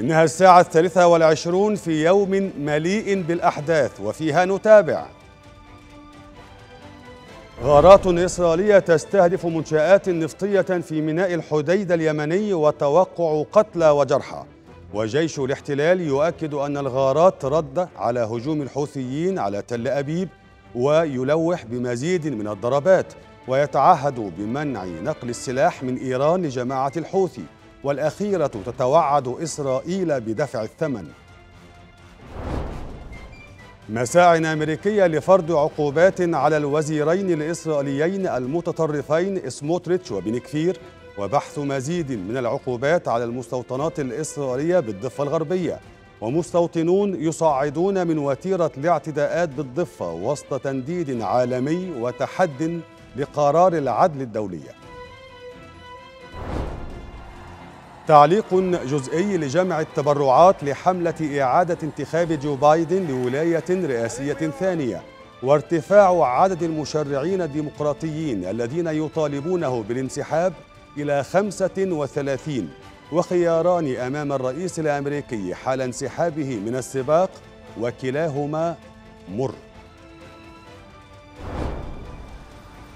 إنها الساعة الثالثة والعشرون في يوم مليء بالأحداث وفيها نتابع غارات إسرائيلية تستهدف منشآت نفطية في ميناء الحديدة اليمني وتوقع قتلى وجرحى وجيش الاحتلال يؤكد أن الغارات رد على هجوم الحوثيين على تل أبيب ويلوح بمزيد من الضربات ويتعهد بمنع نقل السلاح من إيران لجماعة الحوثي والأخيرة تتوعد إسرائيل بدفع الثمن مساع أمريكية لفرض عقوبات على الوزيرين الإسرائيليين المتطرفين سموتريتش وبنكفير وبحث مزيد من العقوبات على المستوطنات الإسرائيلية بالضفة الغربية ومستوطنون يصعدون من وتيرة الاعتداءات بالضفة وسط تنديد عالمي وتحد لقرار العدل الدوليه تعليق جزئي لجمع التبرعات لحملة إعادة انتخاب جو بايدن لولاية رئاسية ثانية وارتفاع عدد المشرعين الديمقراطيين الذين يطالبونه بالانسحاب إلى 35 وخياران أمام الرئيس الأمريكي حال انسحابه من السباق وكلاهما مر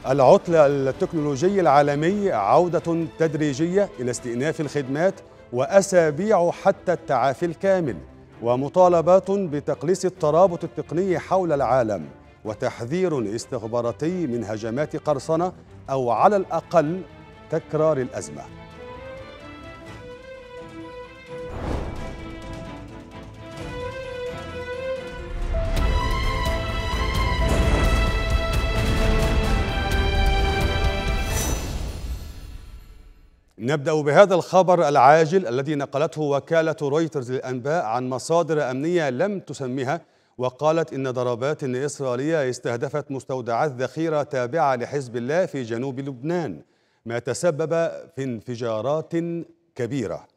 العطلة التكنولوجية العالمي عودة تدريجية إلى استئناف الخدمات وأسابيع حتى التعافي الكامل ومطالبات بتقليص الترابط التقني حول العالم وتحذير استخباراتي من هجمات قرصنة أو على الأقل تكرار الأزمة نبدأ بهذا الخبر العاجل الذي نقلته وكالة رويترز للأنباء عن مصادر أمنية لم تسمها وقالت إن ضربات إسرائيلية استهدفت مستودعات ذخيرة تابعة لحزب الله في جنوب لبنان ما تسبب في انفجارات كبيرة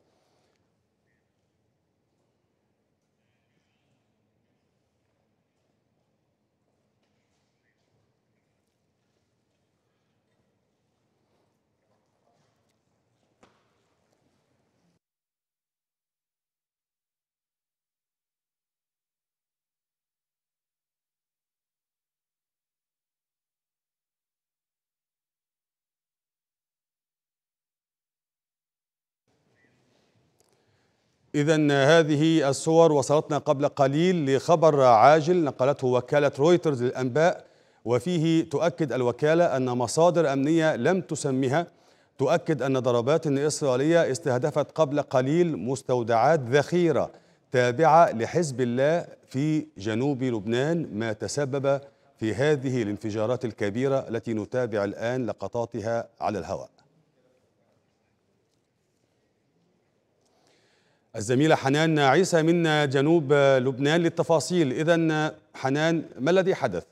إذا هذه الصور وصلتنا قبل قليل لخبر عاجل نقلته وكالة رويترز للأنباء وفيه تؤكد الوكالة أن مصادر أمنية لم تسمها تؤكد أن ضربات إسرائيلية استهدفت قبل قليل مستودعات ذخيرة تابعة لحزب الله في جنوب لبنان ما تسبب في هذه الانفجارات الكبيرة التي نتابع الآن لقطاتها على الهواء الزميلة حنان عيسى من جنوب لبنان للتفاصيل إذا حنان ما الذي حدث؟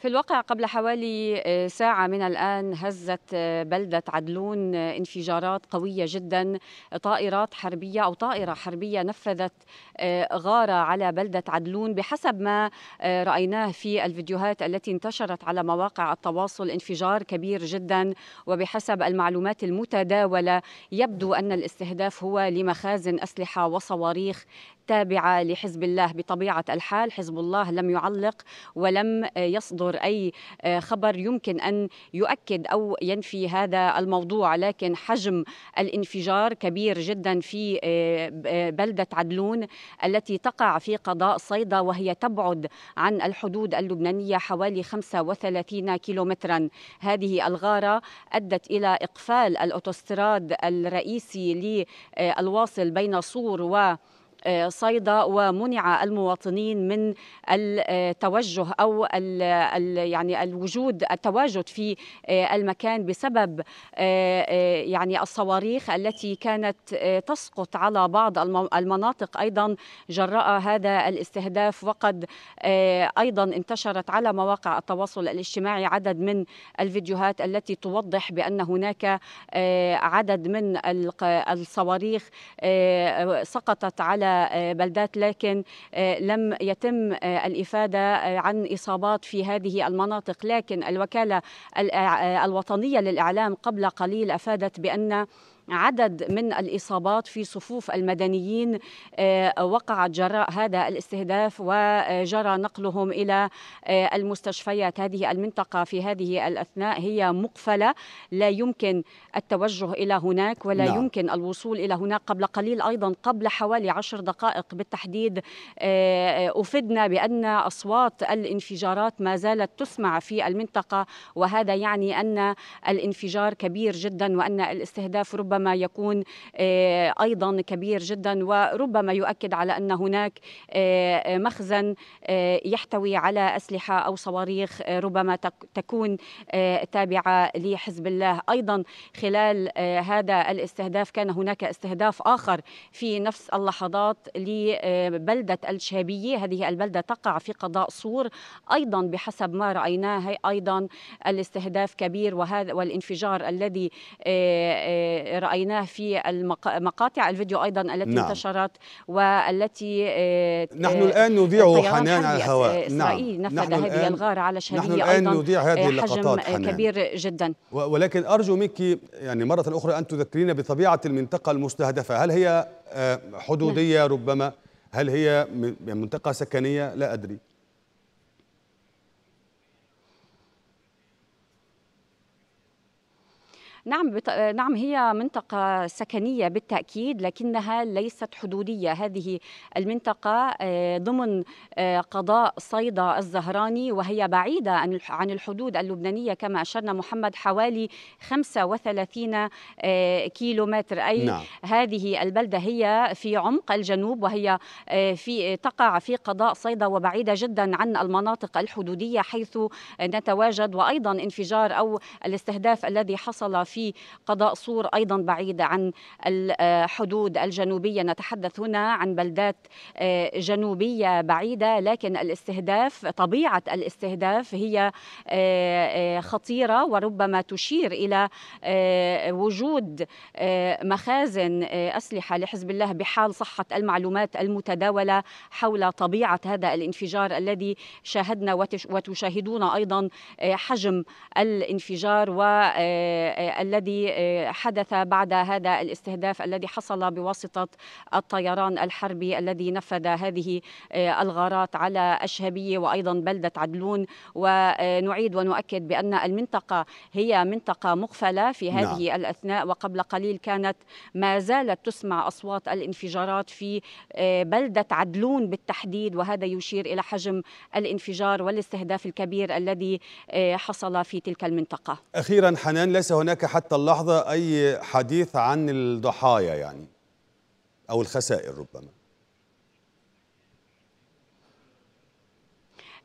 في الواقع قبل حوالي آه، ساعة من الآن هزت آه، بلدة عدلون آه، انفجارات قوية جدا طائرات حربية أو طائرة حربية نفذت غارة على بلدة عدلون بحسب ما رأيناه في الفيديوهات التي انتشرت على مواقع التواصل انفجار كبير جدا وبحسب المعلومات المتداولة يبدو أن الاستهداف هو لمخازن أسلحة وصواريخ التابعة لحزب الله بطبيعة الحال حزب الله لم يعلق ولم يصدر أي آه، خبر يمكن أن يؤكد أو ينفي هذا الموضوع لكن حجم الانفجار كبير جدا في آه، آه، بلدة عدلون التي تقع في قضاء صيدا وهي تبعد عن الحدود اللبنانية حوالي 35 كيلومترا هذه الغارة أدت إلى إقفال الأوتوستراد الرئيسي للواصل بين صور و آه، صيدا ومنع المواطنين من التوجه او ال يعني الوجود التواجد في آه، المكان بسبب آه، يعني الصواريخ التي كانت تسقط على بعض المناطق ايضا جراء هذا الاستهداف وقد ايضا انتشرت على مواقع التواصل الاجتماعي عدد من الفيديوهات التي توضح بان هناك عدد من الصواريخ سقطت على آه، بلدات لكن آه، لم يتم آه، الإفادة عن إصابات في هذه المناطق لكن الوكالة الوطنية للإعلام قبل قليل أفادت بأن عدد من الإصابات في صفوف المدنيين آه، وقعت جراء هذا الاستهداف وجرى نقلهم إلى آه، المستشفيات هذه المنطقة في هذه الأثناء هي مقفلة لا يمكن التوجه إلى هناك ولا لا. نعم. يمكن الوصول إلى هناك قبل قليل أيضا قبل حوالي عشر دقائق بالتحديد آه، أفدنا بأن أصوات الانفجارات ما زالت تسمع في المنطقة وهذا يعني أن الانفجار كبير جدا وأن الاستهداف ربما ربما يكون آه، ايضا كبير جدا وربما يؤكد على ان هناك آه، مخزن آه، يحتوي على اسلحه او صواريخ ربما تكون تابعه لحزب الله ايضا خلال هذا الاستهداف كان هناك استهداف اخر في نفس اللحظات لبلده الشابيه هذه البلده تقع في قضاء صور ايضا بحسب ما رايناه ايضا الاستهداف كبير وهذا والانفجار الذي رأيناه في مقاطع الفيديو أيضا التي نعم. انتشرت والتي آه، نحن آه، الآن نذيع حنان على الهواء آه، نعم. إسرائيل نعم. نفذ هذه الغارة على شهرية نحن الآن أيضا نذيع هذه اللقطات حجم حنان. كبير جدا ولكن أرجو منك يعني مرة أخرى أن تذكرين بطبيعة المنطقة المستهدفة هل هي حدودية نعم. ربما هل هي منطقة سكنية لا أدري نعم بت... نعم هي منطقة سكنية بالتأكيد لكنها ليست حدودية هذه المنطقة آه، ضمن آه، قضاء صيدا الزهراني وهي بعيدة عن الحدود اللبنانية كما أشرنا محمد حوالي 35 كيلو متر أي نعم. هذه البلدة هي في عمق الجنوب وهي آه، في تقع في قضاء صيدا وبعيدة جدا عن المناطق الحدودية حيث نتواجد وأيضا انفجار أو الاستهداف الذي حصل في قضاء صور أيضا بعيد عن الحدود الجنوبية نتحدث هنا عن بلدات آه، جنوبية بعيدة لكن الاستهداف طبيعة الاستهداف هي آه، آه، خطيرة وربما تشير إلى وجود مخازن أسلحة لحزب الله بحال صحة المعلومات المتداولة حول طبيعة هذا الانفجار الذي شاهدنا وتشاهدون أيضا حجم الانفجار و الذي آه، حدث بعد هذا الاستهداف الذي حصل بواسطة الطيران الحربي الذي نفذ هذه آه، الغارات على الشهبية وأيضا بلدة عدلون ونعيد آه، ونؤكد بأن المنطقة هي منطقة مقفلة في هذه نعم. الأثناء وقبل قليل كانت ما زالت تسمع أصوات الانفجارات في بلدة عدلون بالتحديد وهذا يشير إلى حجم الانفجار والاستهداف الكبير الذي حصل في تلك المنطقة أخيرا حنان ليس هناك حتى اللحظة أي حديث عن الضحايا يعني أو الخسائر ربما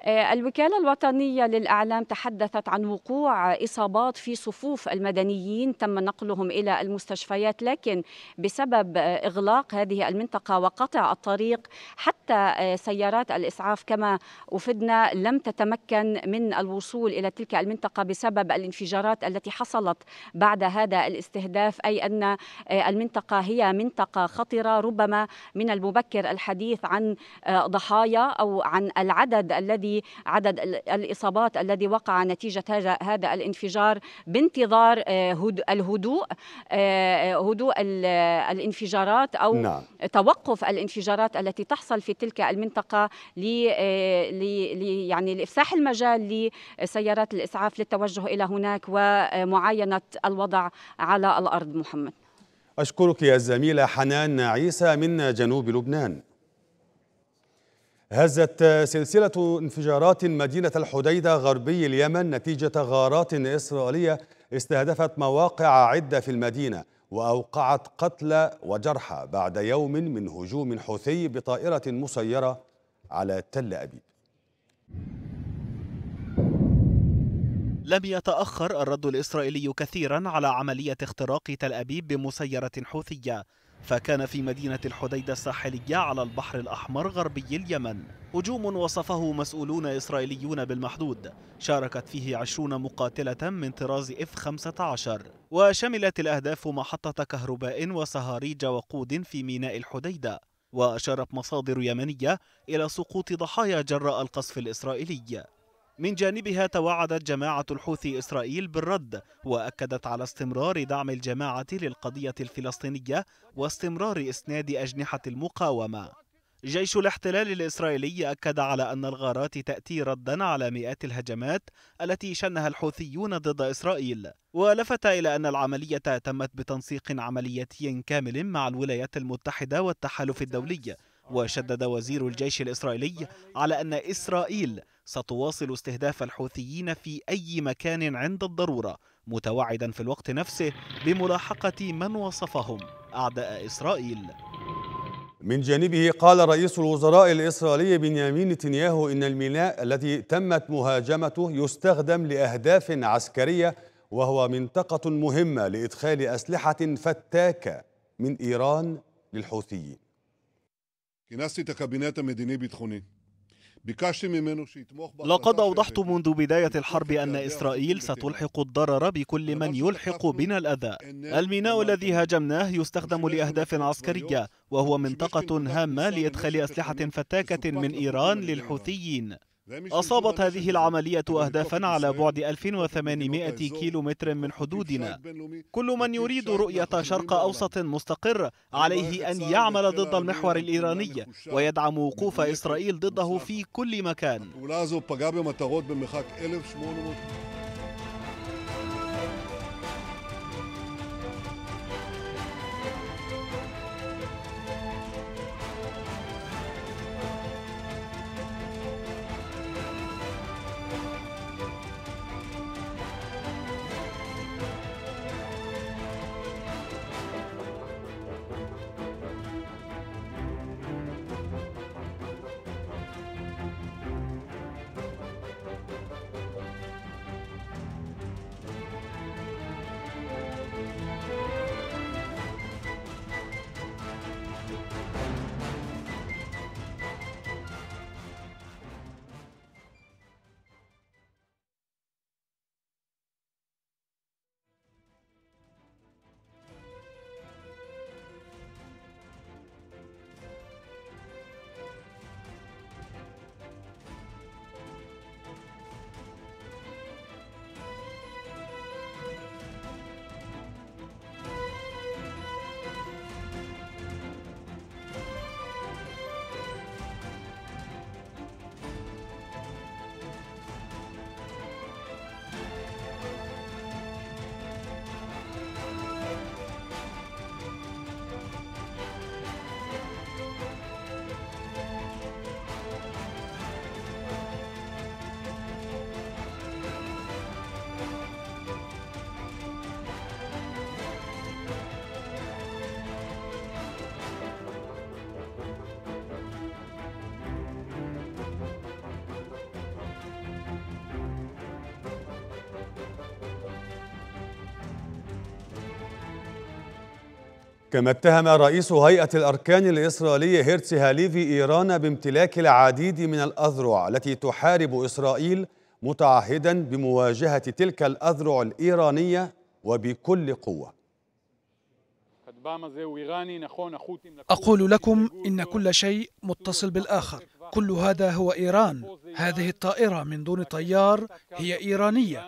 آه، الوكالة الوطنية للأعلام تحدثت عن وقوع إصابات في صفوف المدنيين تم نقلهم إلى المستشفيات لكن بسبب إغلاق هذه المنطقة وقطع الطريق حتى آه، سيارات الإسعاف كما أفدنا لم تتمكن من الوصول إلى تلك المنطقة بسبب الانفجارات التي حصلت بعد هذا الاستهداف أي أن آه، المنطقة هي منطقة خطرة ربما من المبكر الحديث عن ضحايا أو عن العدد الذي عدد الإصابات الذي وقع نتيجة هذا الانفجار بانتظار آه، الهدوء آه، هدوء الانفجارات أو نعم. توقف الانفجارات التي تحصل في تلك المنطقة لي آه، يعني لإفساح المجال لسيارات الإسعاف للتوجه إلى هناك ومعاينة الوضع على الأرض محمد أشكرك يا الزميلة حنان عيسى من جنوب لبنان هزت سلسلة انفجارات مدينة الحديدة غربي اليمن نتيجة غارات إسرائيلية استهدفت مواقع عدة في المدينة وأوقعت قتلى وجرحى بعد يوم من هجوم حوثي بطائرة مسيرة على تل أبيب لم يتأخر الرد الإسرائيلي كثيرا على عملية اختراق تل أبيب بمسيرة حوثية فكان في مدينة الحديدة الساحلية على البحر الأحمر غربي اليمن هجوم وصفه مسؤولون إسرائيليون بالمحدود شاركت فيه عشرون مقاتلة من طراز F-15 وشملت الأهداف محطة كهرباء وصهاريج وقود في ميناء الحديدة وأشارت مصادر يمنية إلى سقوط ضحايا جراء القصف الإسرائيلي من جانبها توعدت جماعة الحوثي إسرائيل بالرد وأكدت على استمرار دعم الجماعة للقضية الفلسطينية واستمرار إسناد أجنحة المقاومة جيش الاحتلال الإسرائيلي أكد على أن الغارات تأتي ردا على مئات الهجمات التي شنها الحوثيون ضد إسرائيل ولفت إلى أن العملية تمت بتنسيق عملياتي كامل مع الولايات المتحدة والتحالف الدولي وشدد وزير الجيش الإسرائيلي على أن إسرائيل ستواصل استهداف الحوثيين في أي مكان عند الضرورة متوعدا في الوقت نفسه بملاحقة من وصفهم أعداء إسرائيل من جانبه قال رئيس الوزراء الإسرائيلي بنيامين نتنياهو إن الميناء الذي تمت مهاجمته يستخدم لأهداف عسكرية وهو منطقة مهمة لإدخال أسلحة فتاكة من إيران للحوثيين כינסתי את הקבינט המדיני-ביטחוני. لقد أوضحت منذ بداية الحرب أن إسرائيل ستلحق الضرر بكل من يلحق بنا الأذى الميناء الذي هاجمناه يستخدم لأهداف عسكرية وهو منطقة هامة لإدخال أسلحة فتاكة من إيران للحوثيين أصابت هذه العملية أهدافا على بعد 1800 كيلومتر من حدودنا كل من يريد رؤية شرق أوسط مستقر عليه أن يعمل ضد المحور الإيراني ويدعم وقوف إسرائيل ضده في كل مكان كما اتهم رئيس هيئة الأركان الإسرائيلية هيرتسي هاليفي إيران بامتلاك العديد من الأذرع التي تحارب إسرائيل متعهدا بمواجهة تلك الأذرع الإيرانية وبكل قوة أقول لكم إن كل شيء متصل بالآخر كل هذا هو إيران هذه الطائرة من دون طيار هي إيرانية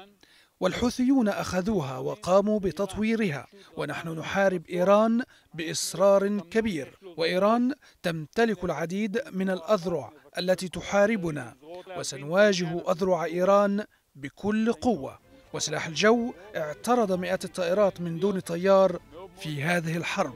والحوثيون أخذوها وقاموا بتطويرها ونحن نحارب إيران بإصرار كبير وإيران تمتلك العديد من الأذرع التي تحاربنا وسنواجه أذرع إيران بكل قوة وسلاح الجو اعترض مئات الطائرات من دون طيار في هذه الحرب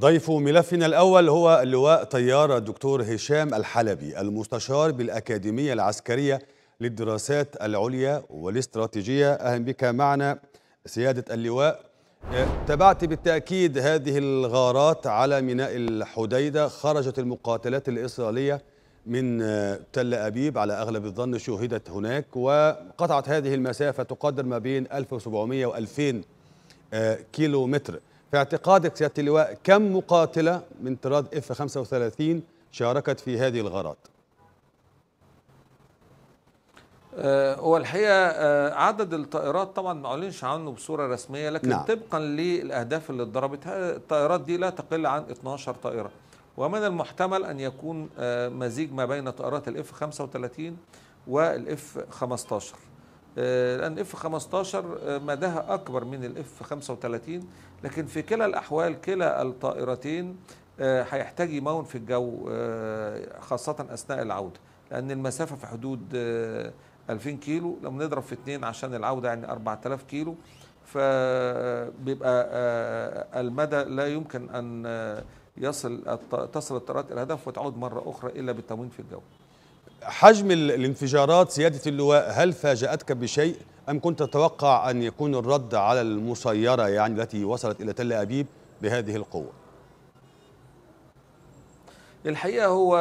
ضيف ملفنا الأول هو اللواء طيار الدكتور هشام الحلبي المستشار بالأكاديمية العسكرية للدراسات العليا والاستراتيجية أهلا بك معنا سيادة اللواء تبعت بالتأكيد هذه الغارات على ميناء الحديدة خرجت المقاتلات الإسرائيلية من تل أبيب على أغلب الظن شهدت هناك وقطعت هذه المسافة تقدر ما بين 1700 و 2000 كيلو متر في اعتقادك سياده اللواء كم مقاتله من طراز اف 35 شاركت في هذه الغارات؟ آه، هو الحقيقه آه، عدد الطائرات طبعا ما اعلنش عنه بصوره رسميه لكن نعم. طبقا للاهداف اللي اتضربت الطائرات دي لا تقل عن 12 طائره ومن المحتمل ان يكون آه، مزيج ما بين طائرات الاف 35 والاف 15 آه، لأن اف 15 آه، مداها أكبر من الاف 35 لكن في كلا الأحوال كلا الطائرتين آه، هيحتاج يمون في الجو خاصة أثناء العودة لأن المسافة في حدود 2000 كيلو لما نضرب في 2 عشان العودة يعني 4000 كيلو فبيبقى المدى لا يمكن أن يصل تصل الطائرات إلى الهدف وتعود مرة أخرى إلا بالتموين في الجو حجم الانفجارات سيادة اللواء هل فاجأتك بشيء أم كنت تتوقع أن يكون الرد على المسيرة يعني التي وصلت إلى تل أبيب بهذه القوة الحقيقة هو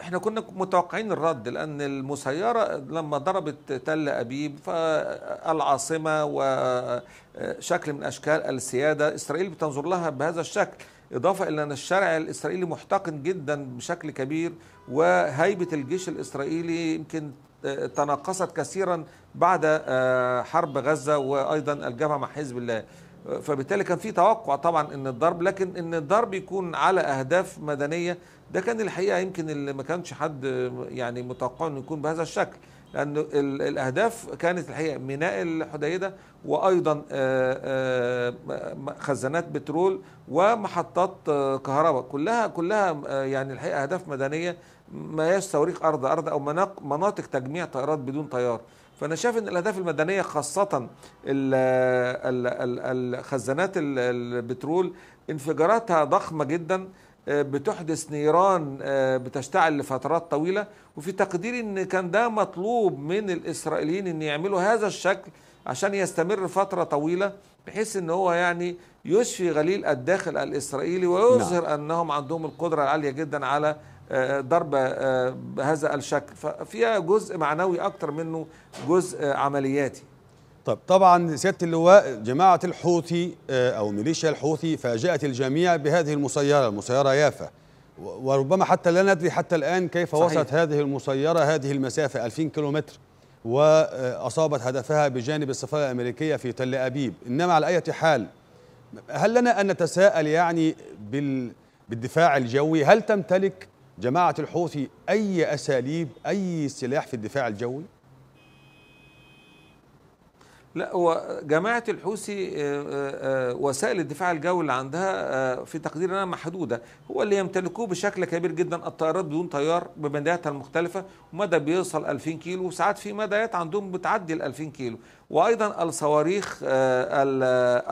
احنا كنا متوقعين الرد لأن المسيرة لما ضربت تل أبيب فالعاصمة وشكل من أشكال السيادة إسرائيل بتنظر لها بهذا الشكل إضافة إلى أن الشارع الإسرائيلي محتقن جدا بشكل كبير وهيبة الجيش الإسرائيلي يمكن آه، تناقصت كثيرا بعد آه، حرب غزة وأيضا الجبهة مع حزب الله آه، فبالتالي كان في توقع طبعا ان الضرب لكن ان الضرب يكون على اهداف مدنيه ده كان الحقيقه يمكن اللي ما كانش حد يعني متوقع انه يكون بهذا الشكل لأن الأهداف كانت الحقيقة ميناء الحديدة وأيضا آه، آه، خزانات بترول ومحطات آه، كهرباء كلها كلها يعني الحقيقة أهداف مدنية ما صواريخ أرض أرض أو مناطق تجميع طائرات بدون طيار فأنا شايف أن الأهداف المدنية خاصة الخزانات البترول انفجاراتها ضخمة جداً آه، بتحدث نيران آه، بتشتعل لفترات طويلة وفي تقديري أن كان ده مطلوب من الإسرائيليين أن يعملوا هذا الشكل عشان يستمر فترة طويلة بحيث أن هو يعني يشفي غليل الداخل الإسرائيلي ويظهر نعم. أنهم عندهم القدرة العالية جدا على آه، ضرب بهذا الشكل ففيها جزء معنوي أكتر منه جزء عملياتي طب طبعا سياده اللواء جماعه الحوثي آه، او ميليشيا الحوثي فاجات الجميع بهذه المسيره المسيره يافا وربما حتى لا ندري حتى الان كيف صحيح. وصلت هذه المسيره هذه المسافه 2000 كيلومتر واصابت آه، هدفها بجانب السفاره الامريكيه في تل ابيب انما على اي حال هل لنا ان نتساءل يعني بال بالدفاع الجوي هل تمتلك جماعه الحوثي اي اساليب اي سلاح في الدفاع الجوي لا هو جماعة الحوثي آه، آه، آه، وسائل الدفاع الجوي اللي عندها في أنا محدودة هو اللي يمتلكوه بشكل كبير جدا الطيارات بدون طيار بمداياتها المختلفة ومدى بيوصل 2000 كيلو وساعات في مدايات عندهم بتعدي ال 2000 كيلو وأيضا الصواريخ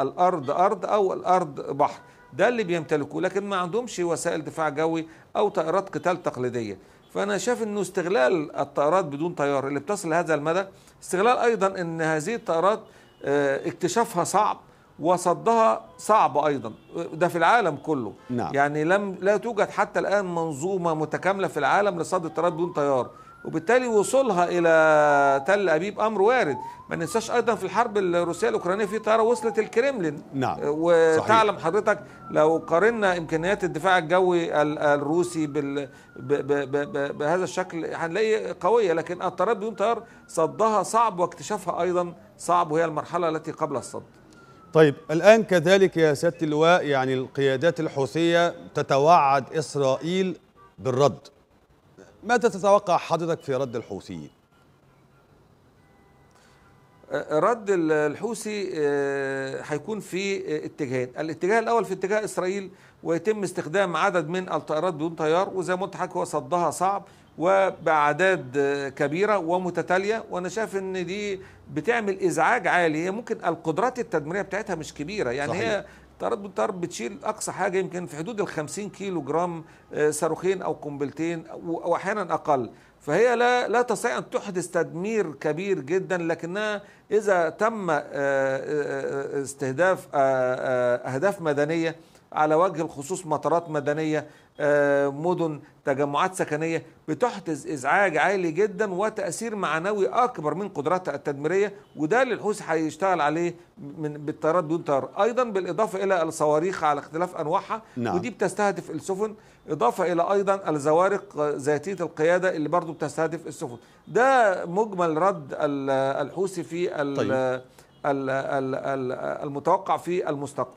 الأرض أرض أو الأرض بحر ده اللي بيمتلكوه لكن ما عندهمش وسائل دفاع جوي أو طائرات قتال تقليدية فانا شايف انه استغلال الطائرات بدون طيار اللي بتصل لهذا المدى استغلال ايضا ان هذه الطائرات آه، اكتشافها صعب وصدها صعب ايضا ده في العالم كله نعم. يعني لم لا توجد حتى الان منظومه متكامله في العالم لصد الطائرات بدون طيار وبالتالي وصولها الى تل ابيب امر وارد ما ننساش ايضا في الحرب الروسيه الاوكرانيه في طياره وصلت الكريملين نعم آه، وتعلم صحيح. حضرتك لو قارنا امكانيات الدفاع الجوي الروسي بال ب ب ب ب بهذا الشكل هنلاقي قويه لكن الطيارات بدون طيار صدها صعب واكتشافها ايضا صعب وهي المرحله التي قبل الصد طيب الآن كذلك يا سيادة اللواء يعني القيادات الحوثية تتوعد إسرائيل بالرد ماذا تتوقع حضرتك في رد الحوثيين؟ أه، رد الحوثي أه، هيكون في اتجاهين الاتجاه الاول في اتجاه اسرائيل ويتم استخدام عدد من الطائرات بدون طيار وزي ما قلت هو صدها صعب وبأعداد أه، كبيرة ومتتالية وأنا شايف إن دي بتعمل إزعاج عالي هي ممكن القدرات التدميرية بتاعتها مش كبيرة يعني صحيح. هي طيارات بالطيار بتشيل اقصى حاجه يمكن في حدود ال 50 كيلو جرام آه، صاروخين او قنبلتين او احيانا اقل فهي لا لا تستطيع ان تحدث تدمير كبير جدا لكنها اذا تم آه، آه، استهداف اهداف مدنيه على وجه الخصوص مطارات مدنيه آه، مدن تجمعات سكنية بتحدث إزعاج عالي جدا وتأثير معنوي أكبر من قدراتها التدميرية وده اللي الحوثي هيشتغل عليه من بالطيارات دون طيار أيضا بالإضافة إلى الصواريخ على اختلاف أنواعها نعم. ودي بتستهدف السفن إضافة إلى أيضا الزوارق ذاتية القيادة اللي برضو بتستهدف السفن ده مجمل رد الحوثي في طيب. المتوقع في المستقبل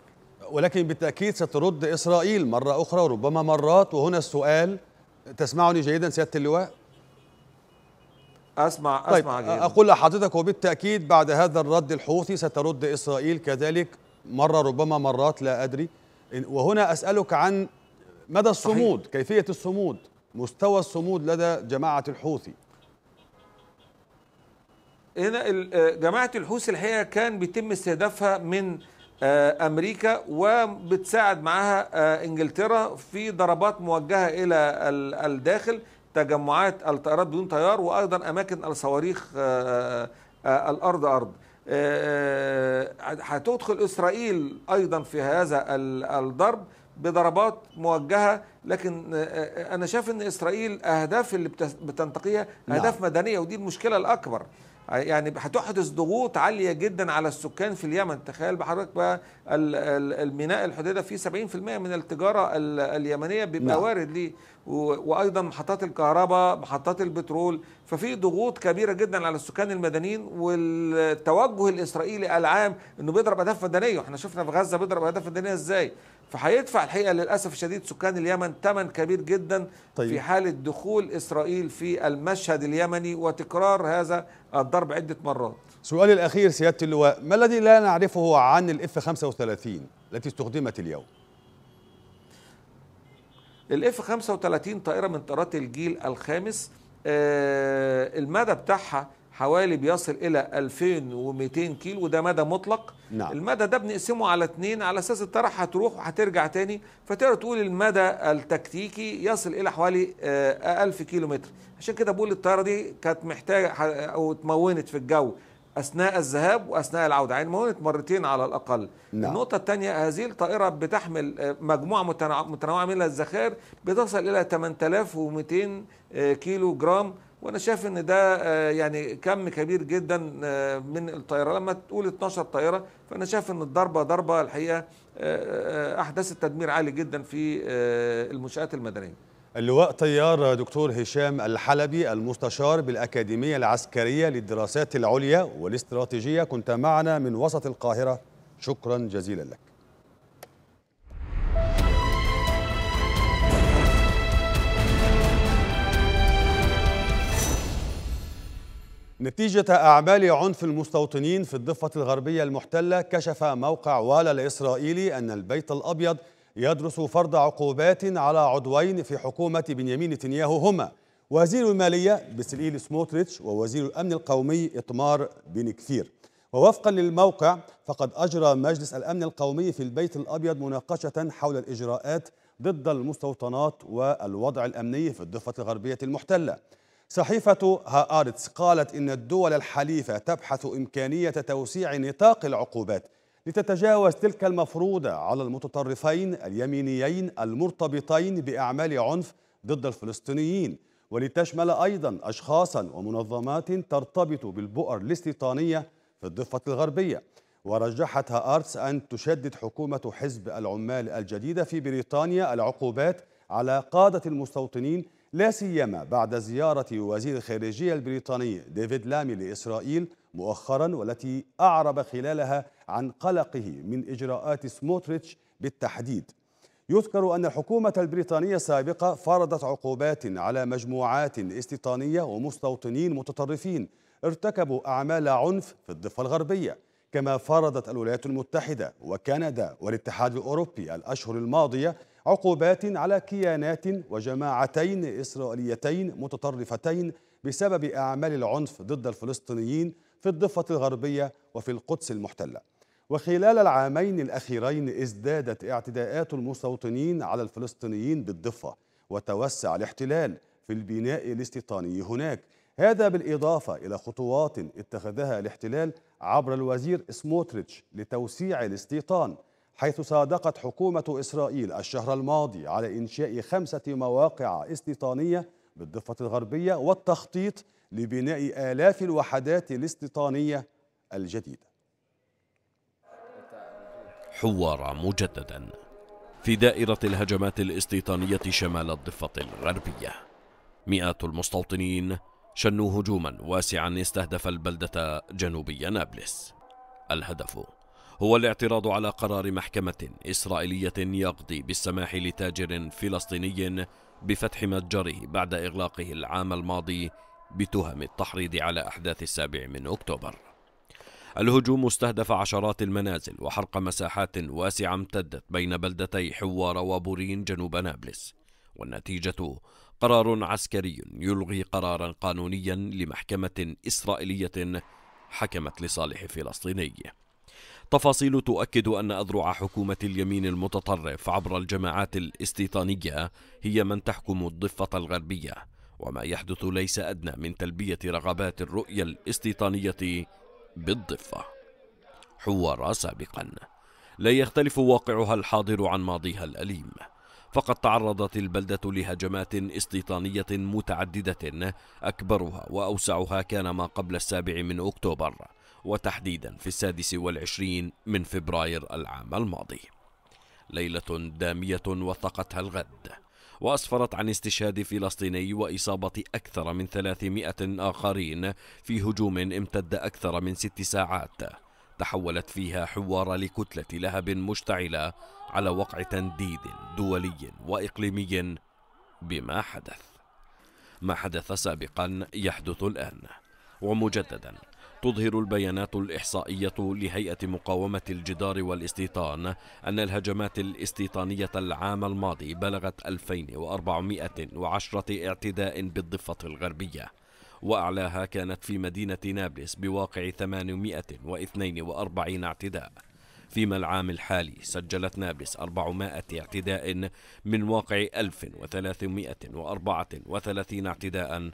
ولكن بالتأكيد سترد إسرائيل مرة أخرى وربما مرات وهنا السؤال تسمعني جيدا سيادة اللواء أسمع طيب أسمع جيدا. أقول لحضرتك وبالتأكيد بعد هذا الرد الحوثي سترد إسرائيل كذلك مرة ربما مرات لا أدري وهنا أسألك عن مدى الصمود صحيح. كيفية الصمود مستوى الصمود لدى جماعة الحوثي هنا آه، جماعة الحوثي الحقيقة كان بيتم استهدافها من آه، امريكا وبتساعد معاها آه، انجلترا في ضربات موجهه الى الداخل تجمعات الطائرات بدون طيار وايضا اماكن الصواريخ آه، الارض ارض هتدخل اسرائيل ايضا في هذا الضرب بضربات موجهه لكن انا شايف ان اسرائيل اهداف اللي بتنتقيها نعم. اهداف مدنيه ودي المشكله الاكبر يعني هتحدث ضغوط عالية جدا على السكان في اليمن تخيل بحضرتك بقى الميناء الحديدة فيه 70% من التجارة اليمنية بيبقى نعم. وارد ليه وأيضا محطات الكهرباء محطات البترول ففي ضغوط كبيرة جدا على السكان المدنيين والتوجه الإسرائيلي العام أنه بيضرب أهداف مدنية وإحنا شفنا في غزة بيضرب أهداف مدنية إزاي فهيدفع الحقيقه للاسف الشديد سكان اليمن ثمن كبير جدا طيب. في حاله دخول اسرائيل في المشهد اليمني وتكرار هذا الضرب عده مرات. سؤالي الاخير سياده اللواء، ما الذي لا نعرفه عن الاف 35 التي استخدمت اليوم؟ الاف 35 طائره من طائرات الجيل الخامس آه، المدى بتاعها حوالي بيصل الى 2200 كيلو ده مدى مطلق نعم. المدى ده بنقسمه على اتنين على اساس الطرح هتروح وهترجع تاني فتقدر تقول المدى التكتيكي يصل الى حوالي 1000 آه، كيلو متر عشان كده بقول الطياره دي كانت محتاجه او اتمونت في الجو اثناء الذهاب واثناء العوده يعني مونت مرتين على الاقل نعم. النقطه الثانيه هذه الطائره بتحمل آه، مجموعه متنوعه من الذخائر بتصل الى 8200 آه، كيلو جرام وانا شايف ان ده آه، يعني كم كبير جدا آه، من الطائره لما تقول 12 طائره فانا شايف ان الضربه ضربه الحقيقه آه، احداث التدمير عالي جدا في المنشات المدنيه اللواء طيار دكتور هشام الحلبي المستشار بالأكاديمية العسكرية للدراسات العليا والاستراتيجية كنت معنا من وسط القاهرة شكرا جزيلا لك نتيجة أعمال عنف المستوطنين في الضفة الغربية المحتلة كشف موقع والا الإسرائيلي أن البيت الأبيض يدرس فرض عقوبات على عضوين في حكومة بنيامين نتنياهو هما وزير المالية بسليل سموتريتش ووزير الأمن القومي إطمار بن ووفقا للموقع فقد أجرى مجلس الأمن القومي في البيت الأبيض مناقشة حول الإجراءات ضد المستوطنات والوضع الأمني في الضفة الغربية المحتلة صحيفة هآرتس قالت إن الدول الحليفة تبحث إمكانية توسيع نطاق العقوبات لتتجاوز تلك المفروضة على المتطرفين اليمينيين المرتبطين بأعمال عنف ضد الفلسطينيين ولتشمل أيضا أشخاصا ومنظمات ترتبط بالبؤر الاستيطانية في الضفة الغربية ورجحت هآرتس أن تشدد حكومة حزب العمال الجديدة في بريطانيا العقوبات على قادة المستوطنين لا سيما بعد زيارة وزير الخارجية البريطاني ديفيد لامي لإسرائيل مؤخرا والتي أعرب خلالها عن قلقه من إجراءات سموتريتش بالتحديد يذكر أن الحكومة البريطانية السابقة فرضت عقوبات على مجموعات استيطانية ومستوطنين متطرفين ارتكبوا أعمال عنف في الضفة الغربية كما فرضت الولايات المتحدة وكندا والاتحاد الأوروبي الأشهر الماضية عقوبات على كيانات وجماعتين إسرائيليتين متطرفتين بسبب أعمال العنف ضد الفلسطينيين في الضفة الغربية وفي القدس المحتلة وخلال العامين الأخيرين ازدادت اعتداءات المستوطنين على الفلسطينيين بالضفة وتوسع الاحتلال في البناء الاستيطاني هناك هذا بالإضافة إلى خطوات اتخذها الاحتلال عبر الوزير سموتريتش لتوسيع الاستيطان حيث صادقت حكومة إسرائيل الشهر الماضي على إنشاء خمسة مواقع استيطانية بالضفة الغربية والتخطيط لبناء آلاف الوحدات الاستيطانية الجديدة حوار مجددا في دائرة الهجمات الاستيطانية شمال الضفة الغربية مئات المستوطنين شنوا هجوما واسعا استهدف البلدة جنوبي نابلس الهدف هو الاعتراض على قرار محكمة إسرائيلية يقضي بالسماح لتاجر فلسطيني بفتح متجره بعد إغلاقه العام الماضي بتهم التحريض على أحداث السابع من أكتوبر الهجوم استهدف عشرات المنازل وحرق مساحات واسعة امتدت بين بلدتي حوار وبورين جنوب نابلس والنتيجة قرار عسكري يلغي قرارا قانونيا لمحكمة إسرائيلية حكمت لصالح فلسطيني تفاصيل تؤكد أن أذرع حكومة اليمين المتطرف عبر الجماعات الاستيطانية هي من تحكم الضفة الغربية وما يحدث ليس أدنى من تلبية رغبات الرؤية الاستيطانية بالضفة حوار سابقا لا يختلف واقعها الحاضر عن ماضيها الأليم فقد تعرضت البلدة لهجمات استيطانية متعددة أكبرها وأوسعها كان ما قبل السابع من أكتوبر وتحديدا في السادس والعشرين من فبراير العام الماضي ليلة دامية وثقتها الغد وأسفرت عن استشهاد فلسطيني وإصابة أكثر من 300 آخرين في هجوم امتد أكثر من ست ساعات تحولت فيها حوار لكتلة لهب مشتعلة على وقع تنديد دولي وإقليمي بما حدث ما حدث سابقا يحدث الآن ومجددا تظهر البيانات الإحصائية لهيئة مقاومة الجدار والاستيطان أن الهجمات الاستيطانية العام الماضي بلغت 2410 اعتداء بالضفة الغربية وأعلاها كانت في مدينة نابلس بواقع 842 اعتداء فيما العام الحالي سجلت نابلس 400 اعتداء من واقع 1334 اعتداء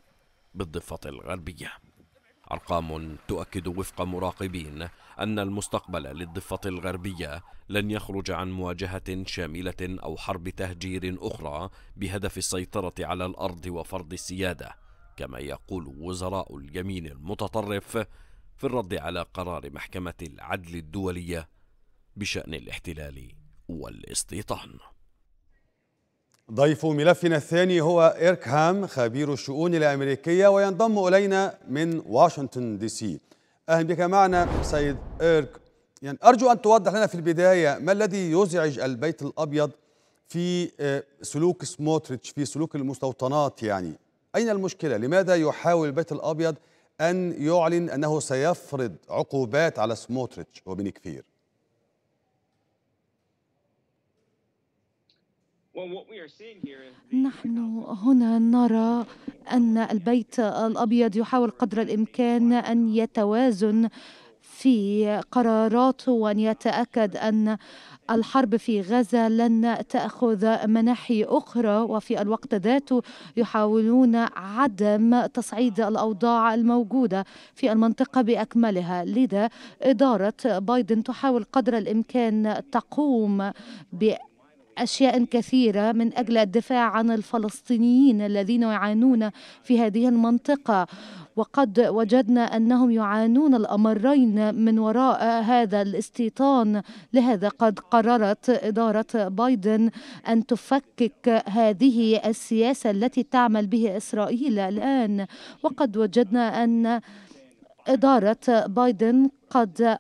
بالضفة الغربية أرقام تؤكد وفق مراقبين أن المستقبل للضفة الغربية لن يخرج عن مواجهة شاملة أو حرب تهجير أخرى بهدف السيطرة على الأرض وفرض السيادة كما يقول وزراء اليمين المتطرف في الرد على قرار محكمة العدل الدولية بشأن الاحتلال والاستيطان ضيف ملفنا الثاني هو إيرك هام خبير الشؤون الأمريكية وينضم إلينا من واشنطن دي سي أهلا بك معنا سيد إيرك يعني أرجو أن توضح لنا في البداية ما الذي يزعج البيت الأبيض في آه، سلوك سموتريتش في سلوك المستوطنات يعني أين المشكلة؟ لماذا يحاول البيت الأبيض أن يعلن أنه سيفرض عقوبات على سموتريتش وبن كفير؟ نحن هنا نرى أن البيت الأبيض يحاول قدر الإمكان أن يتوازن في قراراته وأن يتأكد أن الحرب في غزة لن تأخذ مناحي أخرى وفي الوقت ذاته يحاولون عدم تصعيد الأوضاع الموجودة في المنطقة بأكملها لذا إدارة بايدن تحاول قدر الإمكان تقوم ب أشياء كثيرة من أجل الدفاع عن الفلسطينيين الذين يعانون في هذه المنطقة وقد وجدنا أنهم يعانون الأمرين من وراء هذا الاستيطان لهذا قد قررت إدارة بايدن أن تفكك هذه السياسة التي تعمل به إسرائيل الآن وقد وجدنا أن إدارة بايدن قد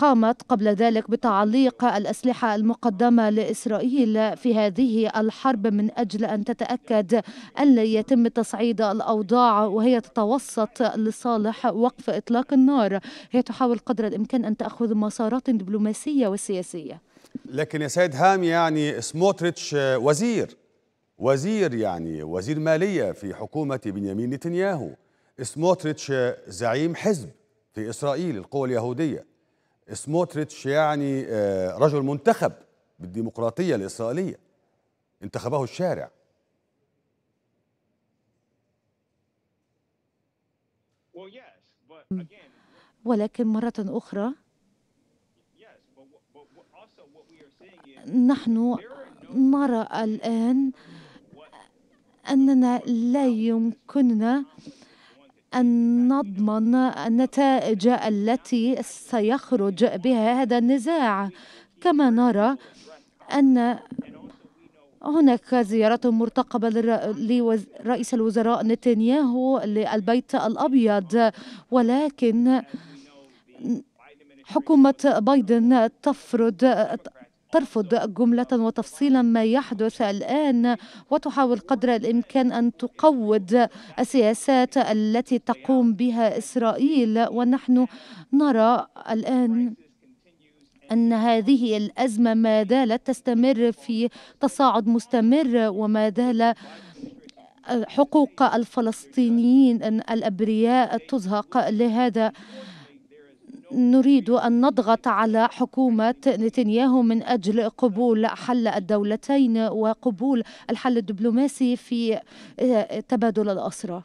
قامت قبل ذلك بتعليق الأسلحة المقدمة لإسرائيل في هذه الحرب من أجل أن تتأكد أن لا يتم تصعيد الأوضاع وهي تتوسط لصالح وقف إطلاق النار هي تحاول قدر الإمكان أن تأخذ مسارات دبلوماسية وسياسية لكن يا سيد هام يعني سموتريتش وزير وزير يعني وزير مالية في حكومة بنيامين نتنياهو سموتريتش زعيم حزب في إسرائيل القوى اليهودية سموتريتش يعني آه، رجل منتخب بالديمقراطية الإسرائيلية انتخبه الشارع ولكن مرة أخرى نحن نرى الآن أننا لا يمكننا أن نضمن النتائج التي سيخرج بها هذا النزاع كما نرى أن هناك زيارة مرتقبة لرئيس الوزراء نتنياهو للبيت الأبيض ولكن حكومة بايدن تفرض ترفض جملة وتفصيلا ما يحدث الآن وتحاول قدر الإمكان أن تقود السياسات التي تقوم بها إسرائيل ونحن نرى الآن أن هذه الأزمة ما زالت تستمر في تصاعد مستمر وما زال حقوق الفلسطينيين الأبرياء تزهق لهذا نريد أن نضغط على حكومة نتنياهو من أجل قبول حل الدولتين وقبول الحل الدبلوماسي في آه، تبادل الأسرى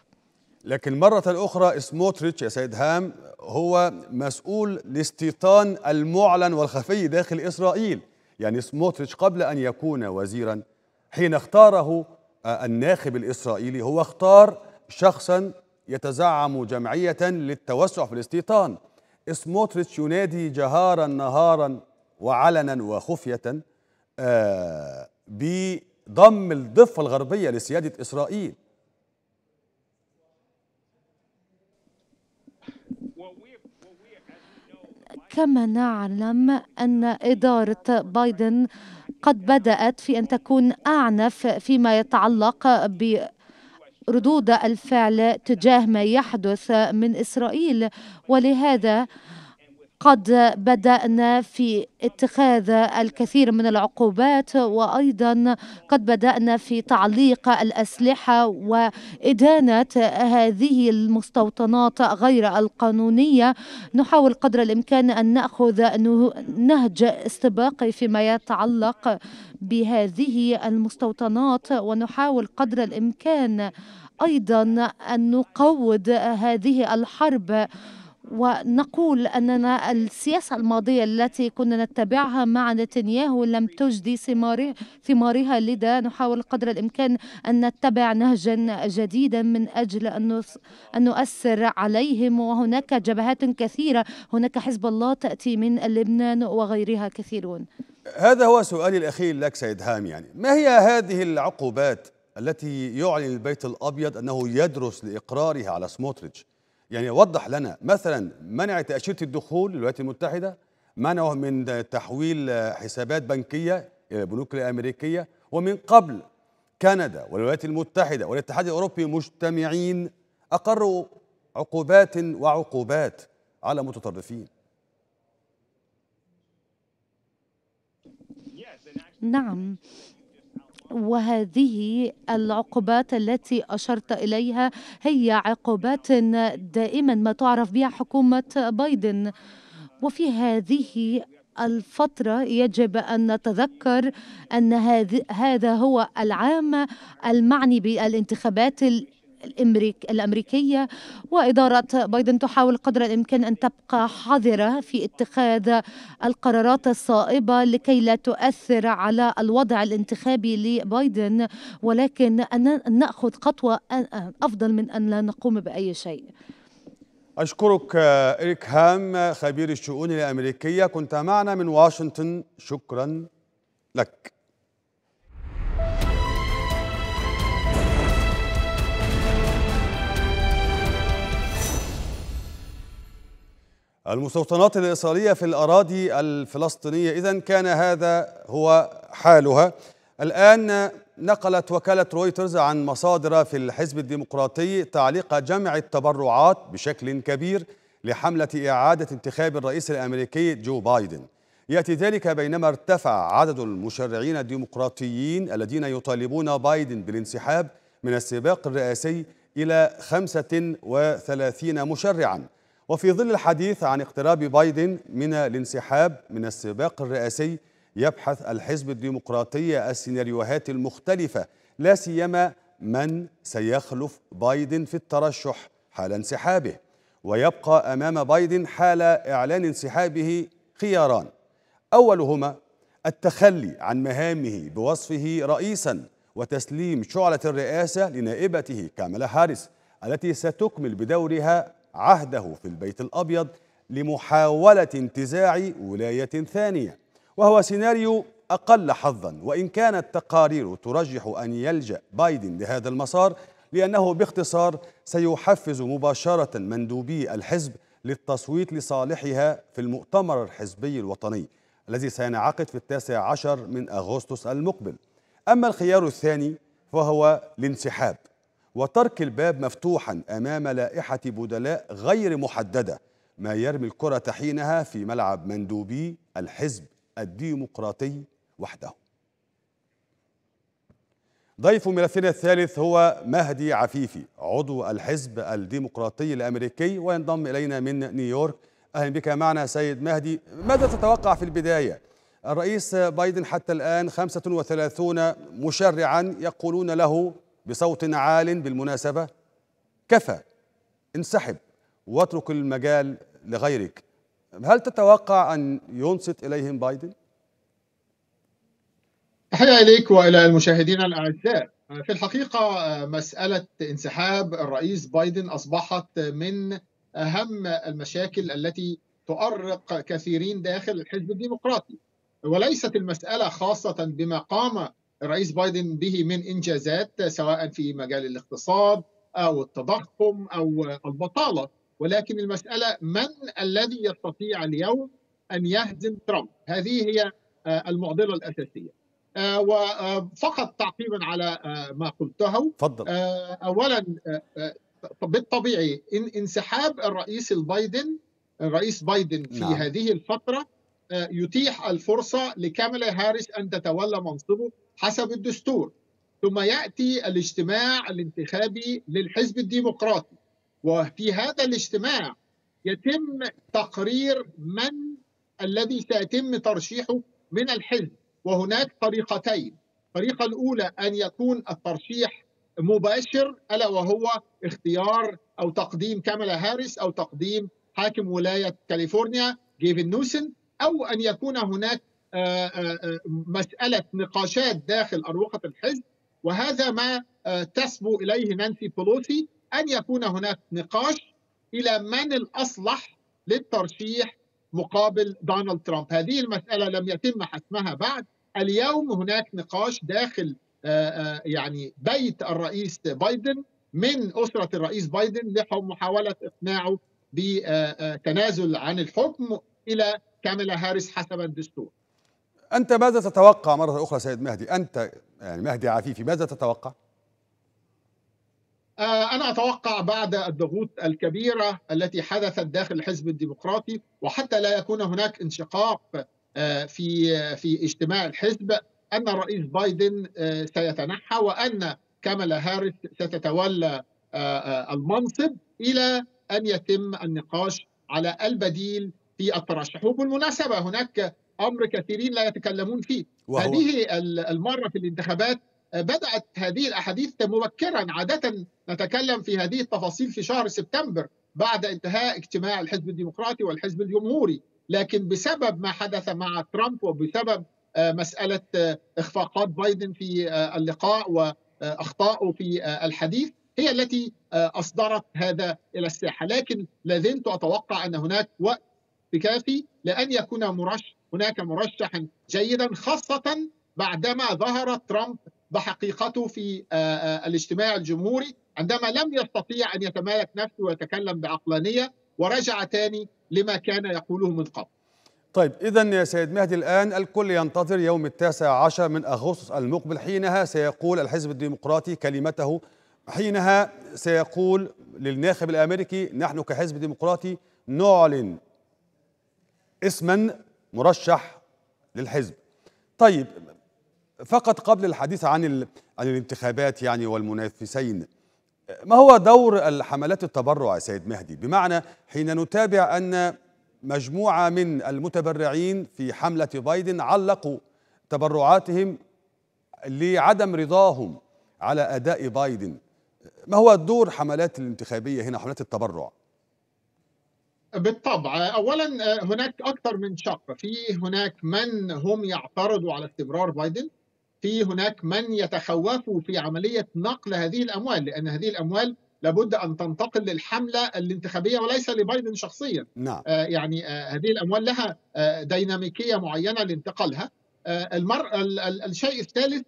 لكن مرة أخرى سموتريتش يا سيد هام هو مسؤول لاستيطان المعلن والخفي داخل إسرائيل يعني سموتريتش قبل أن يكون وزيرا حين اختاره آه، الناخب الإسرائيلي هو اختار شخصا يتزعم جمعية للتوسع في الاستيطان سموتريتش ينادي جهارا نهارا وعلنا وخفية آه، بضم الضفة الغربية لسيادة إسرائيل كما نعلم أن إدارة بايدن قد بدأت في أن تكون أعنف فيما يتعلق ب ردود الفعل تجاه ما يحدث من إسرائيل ولهذا قد بدأنا في اتخاذ الكثير من العقوبات وأيضا قد بدأنا في تعليق الأسلحة وإدانة هذه المستوطنات غير القانونية نحاول قدر الإمكان أن نأخذ نهج استباقي فيما يتعلق بهذه المستوطنات ونحاول قدر الإمكان أيضا أن نقود هذه الحرب ونقول أننا السياسة الماضية التي كنا نتبعها مع نتنياهو لم تجدي ثمارها لذا نحاول قدر الإمكان أن نتبع نهجا جديدا من أجل أن نؤثر عليهم وهناك جبهات كثيرة هناك حزب الله تأتي من لبنان وغيرها كثيرون هذا هو سؤالي الأخير لك سيد هام يعني ما هي هذه العقوبات التي يعلن البيت الأبيض أنه يدرس لإقرارها على سموتريتش يعني وضح لنا مثلا منع تأشيرة الدخول للولايات المتحدة منعه من تحويل حسابات بنكية إلى البنوك الأمريكية ومن قبل كندا والولايات المتحدة والاتحاد الأوروبي مجتمعين أقروا عقوبات وعقوبات على متطرفين نعم وهذه العقوبات التي أشرت إليها هي عقوبات دائما ما تعرف بها حكومة بايدن وفي هذه الفترة يجب أن نتذكر أن هذا هو العام المعني بالانتخابات الأمريك الأمريكية وإدارة بايدن تحاول قدر الإمكان أن تبقى حذرة في اتخاذ القرارات الصائبة لكي لا تؤثر على الوضع الانتخابي لبايدن ولكن أن نأخذ خطوة أفضل من أن لا نقوم بأي شيء أشكرك إريك هام خبير الشؤون الأمريكية كنت معنا من واشنطن شكرا لك المستوطنات الإسرائيلية في الأراضي الفلسطينية إذا كان هذا هو حالها الآن نقلت وكالة رويترز عن مصادر في الحزب الديمقراطي تعليق جمع التبرعات بشكل كبير لحملة إعادة انتخاب الرئيس الأمريكي جو بايدن يأتي ذلك بينما ارتفع عدد المشرعين الديمقراطيين الذين يطالبون بايدن بالانسحاب من السباق الرئاسي إلى 35 مشرعاً وفي ظل الحديث عن اقتراب بايدن من الانسحاب من السباق الرئاسي يبحث الحزب الديمقراطي السيناريوهات المختلفة لا سيما من سيخلف بايدن في الترشح حال انسحابه ويبقى أمام بايدن حال إعلان انسحابه خياران أولهما التخلي عن مهامه بوصفه رئيسا وتسليم شعلة الرئاسة لنائبته كاملا هاريس التي ستكمل بدورها عهده في البيت الأبيض لمحاولة انتزاع ولاية ثانية وهو سيناريو أقل حظا وإن كانت تقارير ترجح أن يلجأ بايدن لهذا المسار لأنه باختصار سيحفز مباشرة مندوبي الحزب للتصويت لصالحها في المؤتمر الحزبي الوطني الذي سينعقد في التاسع عشر من أغسطس المقبل أما الخيار الثاني فهو الانسحاب وترك الباب مفتوحا أمام لائحة بدلاء غير محددة ما يرمي الكرة حينها في ملعب مندوبي الحزب الديمقراطي وحده ضيف ملفنا الثالث هو مهدي عفيفي عضو الحزب الديمقراطي الأمريكي وينضم إلينا من نيويورك أهلا بك معنا سيد مهدي ماذا تتوقع في البداية؟ الرئيس بايدن حتى الآن 35 مشرعا يقولون له بصوت عال بالمناسبة كفى انسحب واترك المجال لغيرك هل تتوقع أن ينصت إليهم بايدن؟ تحية إليك وإلى المشاهدين الأعزاء في الحقيقة مسألة انسحاب الرئيس بايدن أصبحت من أهم المشاكل التي تؤرق كثيرين داخل الحزب الديمقراطي وليست المسألة خاصة بما قام الرئيس بايدن به من انجازات سواء في مجال الاقتصاد او التضخم او البطاله ولكن المساله من الذي يستطيع اليوم ان يهزم ترامب هذه هي آه، المعضله الاساسيه آه، وفقط آه، تعقيبا على ما قلته فضل. اولا بالطبيعي إن انسحاب الرئيس البايدن الرئيس بايدن في نعم. هذه الفتره يتيح الفرصه لكاميلا هاريس ان تتولى منصبه حسب الدستور ثم ياتي الاجتماع الانتخابي للحزب الديمقراطي وفي هذا الاجتماع يتم تقرير من الذي سيتم ترشيحه من الحزب وهناك طريقتين الطريقه الاولى ان يكون الترشيح مباشر الا وهو اختيار او تقديم كاملا هاريس او تقديم حاكم ولايه كاليفورنيا جيفن نوسن او ان يكون هناك آه، آه، آه، مساله نقاشات داخل اروقه الحزب وهذا ما تسبو اليه نانسي بولوسي ان يكون هناك نقاش الى من الاصلح للترشيح مقابل دونالد ترامب هذه المساله لم يتم حسمها بعد اليوم هناك نقاش داخل يعني بيت الرئيس بايدن من اسره الرئيس بايدن لمحاوله اقناعه بتنازل عن الحكم الى كاميلا هاريس حسب الدستور أنت ماذا تتوقع مرة أخرى سيد مهدي أنت يعني مهدي عفيفي ماذا تتوقع؟ آه، أنا أتوقع بعد الضغوط الكبيرة التي حدثت داخل الحزب الديمقراطي وحتى لا يكون هناك انشقاق آه، في آه، في اجتماع الحزب أن الرئيس بايدن سيتنحى وأن كاملا هاريس ستتولى المنصب إلى أن يتم النقاش على البديل في الترشح وبالمناسبة هناك امر كثيرين لا يتكلمون فيه وهو. هذه المره في الانتخابات آه، بدات هذه الاحاديث مبكرا عاده نتكلم في هذه التفاصيل في شهر سبتمبر بعد انتهاء اجتماع الحزب الديمقراطي والحزب الجمهوري لكن بسبب ما حدث مع ترامب وبسبب آه، مساله آه، اخفاقات بايدن في اللقاء واخطائه في الحديث هي التي اصدرت هذا الى الساحه لكن لازلت اتوقع ان هناك وقت كافي لان يكون مرشح هناك مرشح جيدا خاصة بعدما ظهر ترامب بحقيقته في آه، آه، الاجتماع الجمهوري عندما لم يستطيع أن يتمالك نفسه ويتكلم بعقلانية ورجع تاني لما كان يقوله من قبل طيب إذا يا سيد مهدي الآن الكل ينتظر يوم التاسع عشر من أغسطس المقبل حينها سيقول الحزب الديمقراطي كلمته حينها سيقول للناخب الامريكي نحن كحزب ديمقراطي نعلن اسما مرشح للحزب طيب فقط قبل الحديث عن ال... عن الانتخابات يعني والمنافسين ما هو دور الحملات التبرع يا سيد مهدي بمعنى حين نتابع ان مجموعه من المتبرعين في حمله بايدن علقوا تبرعاتهم لعدم رضاهم على اداء بايدن ما هو دور حملات الانتخابيه هنا حملات التبرع بالطبع اولا هناك اكثر من شق في هناك من هم يعترضوا على استمرار بايدن في هناك من يتخوفوا في عمليه نقل هذه الاموال لان هذه الاموال لابد ان تنتقل للحمله الانتخابيه وليس لبايدن شخصيا لا. نعم. آه، يعني آه، هذه الاموال لها آه، ديناميكيه معينه لانتقالها المر... الشيء الثالث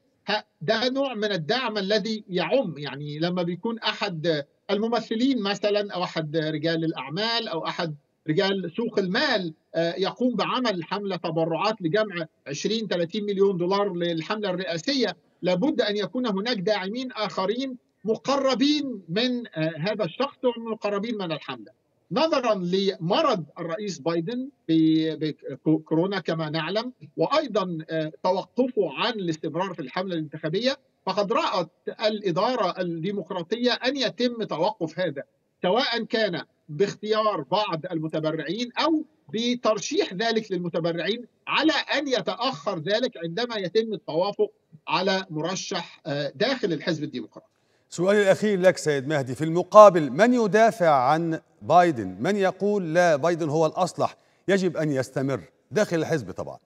ده نوع من الدعم الذي يعم يعني لما بيكون احد الممثلين مثلا او احد رجال الاعمال او احد رجال سوق المال آه، يقوم بعمل حمله تبرعات لجمع 20 30 مليون دولار للحمله الرئاسيه لابد ان يكون هناك داعمين اخرين مقربين من آه، هذا الشخص ومقربين من الحمله نظرا لمرض الرئيس بايدن بكورونا كما نعلم وايضا آه، توقفه عن الاستمرار في الحمله الانتخابيه فقد رات الاداره الديمقراطيه ان يتم توقف هذا سواء كان باختيار بعض المتبرعين او بترشيح ذلك للمتبرعين على ان يتاخر ذلك عندما يتم التوافق على مرشح آه، داخل الحزب الديمقراطي سؤالي الأخير لك سيد مهدي في المقابل من يدافع عن بايدن من يقول لا بايدن هو الأصلح يجب أن يستمر داخل الحزب طبعا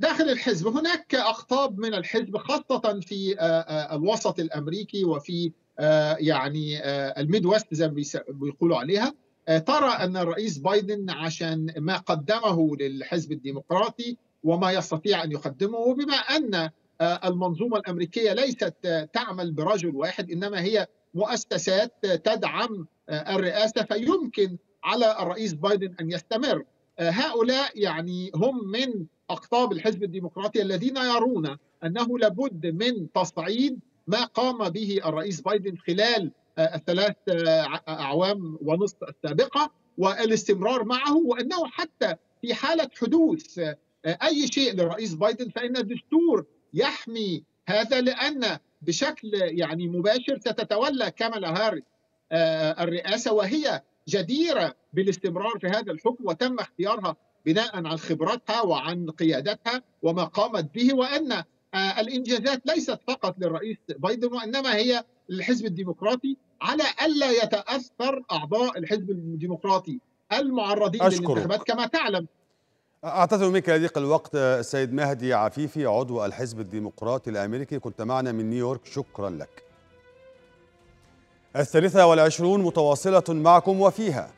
داخل الحزب هناك أقطاب من الحزب خاصة في آه، آه، الوسط الأمريكي وفي آه، يعني الميد ويست زي ما بيقولوا عليها ترى أن الرئيس بايدن عشان ما قدمه للحزب الديمقراطي وما يستطيع أن يقدمه بما أن آه، المنظومه الامريكيه ليست آه، تعمل برجل واحد انما هي مؤسسات تدعم آه، الرئاسه فيمكن على الرئيس بايدن ان يستمر هؤلاء يعني هم من اقطاب الحزب الديمقراطي الذين يرون انه لابد من تصعيد ما قام به الرئيس بايدن خلال الثلاث اعوام ونصف السابقه والاستمرار معه وانه حتى في حاله حدوث اي شيء للرئيس بايدن فان الدستور يحمي هذا لأن بشكل يعني مباشر ستتولى كامالا هاريس آه، الرئاسة وهي جديرة بالاستمرار في هذا الحكم وتم اختيارها بناء عن خبرتها وعن قيادتها وما قامت به وأن آه، الإنجازات ليست فقط للرئيس بايدن وإنما هي للحزب الديمقراطي على ألا يتأثر أعضاء الحزب الديمقراطي المعرضين أشكرك. للانتخابات كما تعلم أعتذر منك لضيق الوقت السيد مهدي عفيفي عضو الحزب الديمقراطي الأمريكي كنت معنا من نيويورك شكرا لك الثالثة والعشرون متواصلة معكم وفيها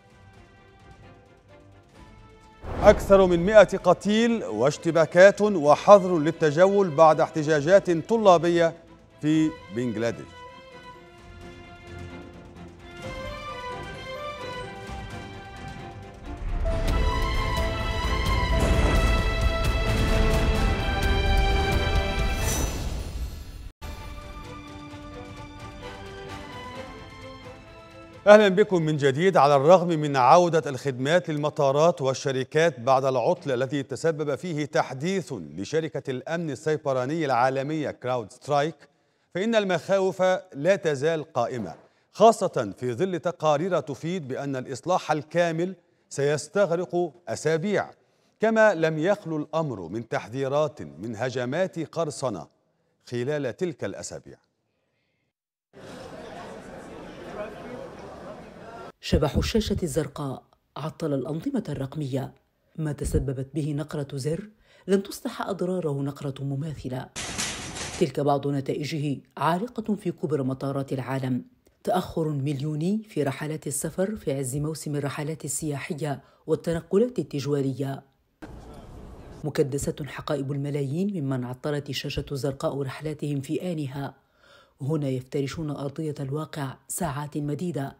أكثر من مئة قتيل واشتباكات وحظر للتجول بعد احتجاجات طلابية في بنجلاديش أهلا بكم من جديد على الرغم من عودة الخدمات للمطارات والشركات بعد العطل الذي تسبب فيه تحديث لشركة الأمن السيبراني العالمية كراود سترايك فإن المخاوف لا تزال قائمة خاصة في ظل تقارير تفيد بأن الإصلاح الكامل سيستغرق أسابيع كما لم يخلو الأمر من تحذيرات من هجمات قرصنة خلال تلك الأسابيع شبح الشاشة الزرقاء عطل الأنظمة الرقمية ما تسببت به نقرة زر لن تصلح أضراره نقرة مماثلة تلك بعض نتائجه عالقة في كبرى مطارات العالم تأخر مليوني في رحلات السفر في عز موسم الرحلات السياحية والتنقلات التجارية مكدسة حقائب الملايين ممن عطلت الشاشة الزرقاء رحلاتهم في آنها هنا يفترشون أرضية الواقع ساعات مديدة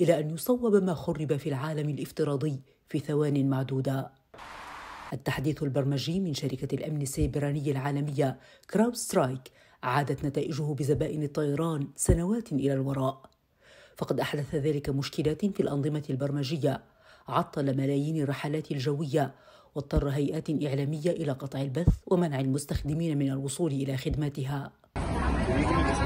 إلى أن يصوب ما خرب في العالم الافتراضي في ثوان معدودة التحديث البرمجي من شركة الأمن السيبراني العالمية كراود سترايك عادت نتائجه بزبائن الطيران سنوات إلى الوراء فقد أحدث ذلك مشكلات في الأنظمة البرمجية عطل ملايين الرحلات الجوية واضطر هيئات إعلامية إلى قطع البث ومنع المستخدمين من الوصول إلى خدماتها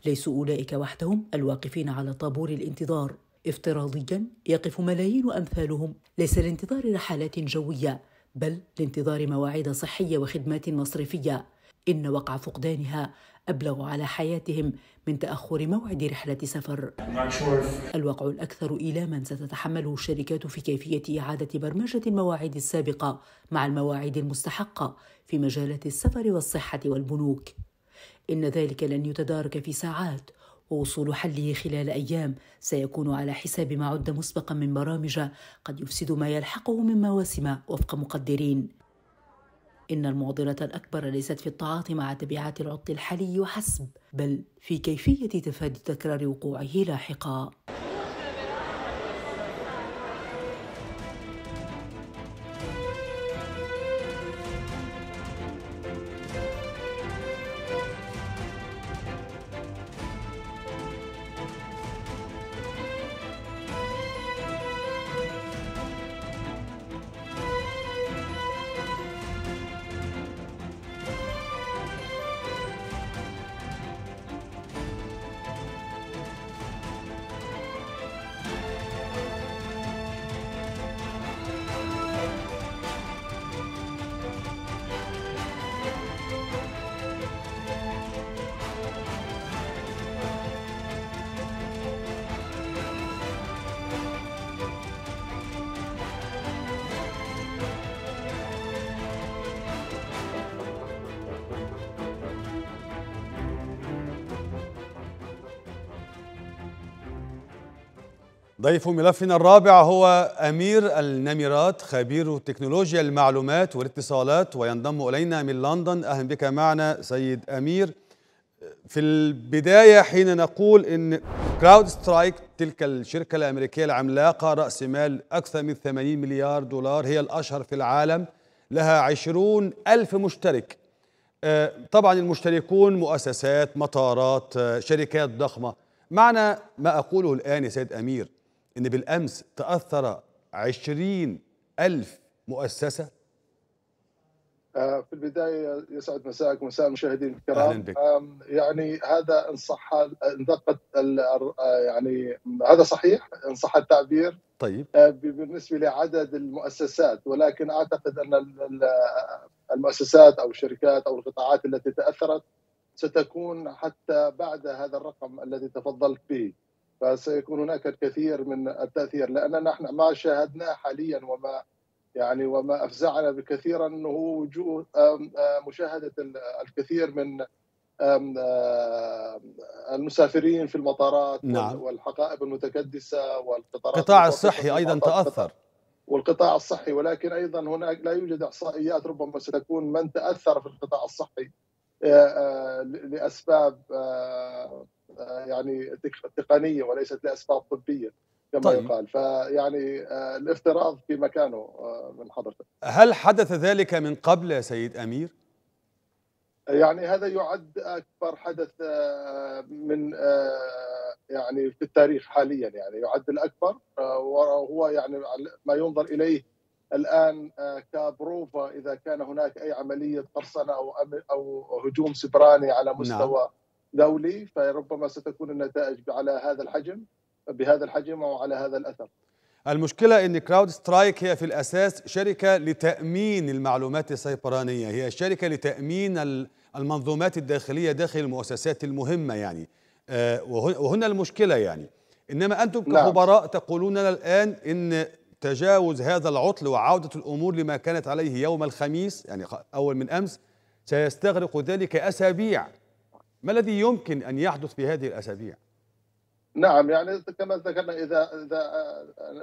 ليسوا أولئك وحدهم الواقفين على طابور الانتظار افتراضيا يقف ملايين أمثالهم ليس لانتظار رحلات جوية بل لانتظار مواعيد صحية وخدمات مصرفية إن وقع فقدانها أبلغ على حياتهم من تأخر موعد رحلة سفر الوقع الأكثر إيلاما ستتحمله الشركات في كيفية إعادة برمجة المواعيد السابقة مع المواعيد المستحقة في مجالات السفر والصحة والبنوك إن ذلك لن يتدارك في ساعات ووصول حله خلال أيام سيكون على حساب ما عد مسبقا من برامج قد يفسد ما يلحقه من مواسم وفق مقدرين إن المعضلة الأكبر ليست في التعاطي مع تبعات العطل الحالي وحسب بل في كيفية تفادي تكرار وقوعه لاحقا ضيف ملفنا الرابع هو أمير النميرات خبير تكنولوجيا المعلومات والاتصالات وينضم إلينا من لندن أهلا بك معنا سيد أمير في البداية حين نقول أن كراود سترايك تلك الشركة الأمريكية العملاقة رأس مال أكثر من 80 مليار دولار هي الأشهر في العالم لها 20 ألف مشترك آه، طبعا المشتركون مؤسسات مطارات آه، شركات ضخمة معنى ما أقوله الآن يا سيد أمير إن بالأمس تأثر عشرين ألف مؤسسة آه، في البدايه يسعد مساك مساء المشاهدين الكرام أهلاً بك. يعني هذا ان صح ان دقت يعني هذا صحيح ان صح التعبير طيب آه، بالنسبه لعدد المؤسسات ولكن اعتقد ان المؤسسات او الشركات او القطاعات التي تاثرت ستكون حتى بعد هذا الرقم الذي تفضلت به فسيكون هناك الكثير من التاثير لان نحن ما شاهدناه حاليا وما يعني وما افزعنا بكثيرا هو وجود مشاهده الكثير من المسافرين في المطارات نعم. والحقائب المتكدسه والقطارات القطاع الصحي ايضا تاثر والقطاع الصحي ولكن ايضا هناك لا يوجد احصائيات ربما ستكون من تاثر في القطاع الصحي آه، آه، لاسباب آه، آه، يعني تقنيه وليست لاسباب طبيه كما طيب. يقال فيعني آه، الافتراض في مكانه آه، من حضرتك هل حدث ذلك من قبل يا سيد امير؟ يعني هذا يعد اكبر حدث من يعني في التاريخ حاليا يعني يعد الاكبر وهو يعني ما ينظر اليه الان كبروفا اذا كان هناك اي عمليه قرصنه او او هجوم سبراني على نعم. مستوى نعم. دولي فربما ستكون النتائج على هذا الحجم بهذا الحجم او على هذا الاثر المشكلة أن كراود سترايك هي في الأساس شركة لتأمين المعلومات السيبرانية هي شركة لتأمين المنظومات الداخلية داخل المؤسسات المهمة يعني آه، وهنا المشكلة يعني إنما أنتم نعم. كخبراء تقولون لنا الآن أن تجاوز هذا العطل وعودة الأمور لما كانت عليه يوم الخميس يعني أول من أمس سيستغرق ذلك أسابيع ما الذي يمكن أن يحدث في هذه الأسابيع؟ نعم يعني كما ذكرنا اذا اذا